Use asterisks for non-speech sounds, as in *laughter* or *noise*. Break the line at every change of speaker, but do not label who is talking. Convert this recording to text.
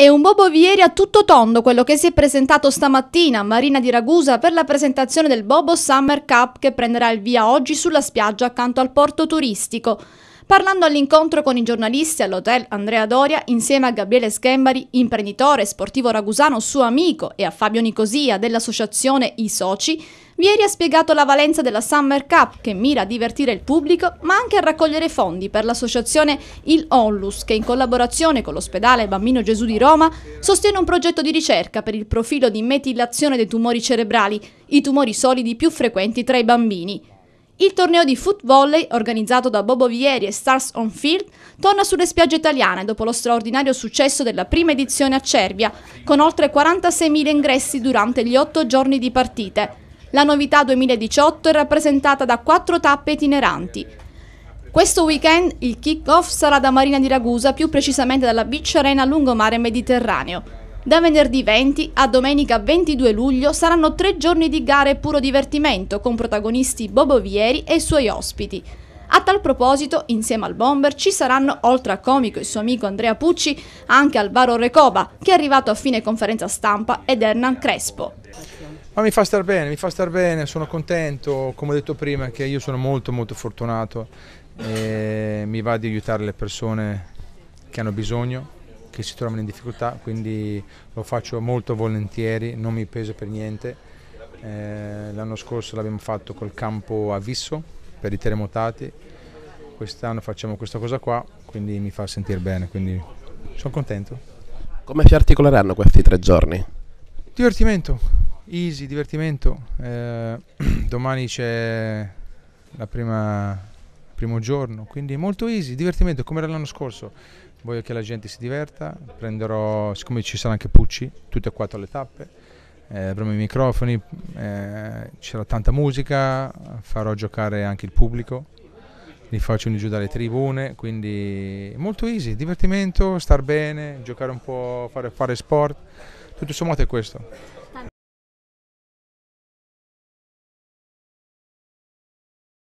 È un Bobo Vieri a tutto tondo quello che si è presentato stamattina a Marina di Ragusa per la presentazione del Bobo Summer Cup che prenderà il via oggi sulla spiaggia accanto al porto turistico. Parlando all'incontro con i giornalisti all'hotel Andrea Doria, insieme a Gabriele Schembari, imprenditore sportivo ragusano suo amico, e a Fabio Nicosia dell'associazione I Soci, Vieri ha spiegato la valenza della Summer Cup che mira a divertire il pubblico ma anche a raccogliere fondi per l'associazione Il Onlus che in collaborazione con l'ospedale Bambino Gesù di Roma sostiene un progetto di ricerca per il profilo di metilazione dei tumori cerebrali, i tumori solidi più frequenti tra i bambini. Il torneo di foot volley, organizzato da Bobo Vieri e Stars on Field, torna sulle spiagge italiane dopo lo straordinario successo della prima edizione a Cervia, con oltre 46.000 ingressi durante gli otto giorni di partite. La novità 2018 è rappresentata da quattro tappe itineranti. Questo weekend il kick-off sarà da Marina di Ragusa, più precisamente dalla Beach Arena Lungomare Mediterraneo. Da venerdì 20 a domenica 22 luglio saranno tre giorni di gare e puro divertimento con protagonisti Bobo Vieri e i suoi ospiti. A tal proposito, insieme al Bomber ci saranno, oltre a Comico e suo amico Andrea Pucci, anche Alvaro Recoba, che è arrivato a fine conferenza stampa, ed Hernan Crespo.
Ma mi fa star bene, mi fa star bene, sono contento, come ho detto prima, che io sono molto molto fortunato e mi va di aiutare le persone che hanno bisogno che si trovano in difficoltà, quindi lo faccio molto volentieri, non mi pesa per niente. Eh, l'anno scorso l'abbiamo fatto col campo a Visso per i terremotati, quest'anno facciamo questa cosa qua, quindi mi fa sentire bene, quindi sono contento.
Come si articoleranno questi tre giorni?
Divertimento, easy, divertimento. Eh, *clears throat* domani c'è la prima primo giorno, quindi molto easy, divertimento come era l'anno scorso. Voglio che la gente si diverta, prenderò, siccome ci saranno anche Pucci, tutte e quattro le tappe, eh, avremo i microfoni, eh, ci tanta musica, farò giocare anche il pubblico, li faccio giù dalle tribune, quindi molto easy, divertimento, star bene, giocare un po', fare, fare sport, tutto sommato è questo.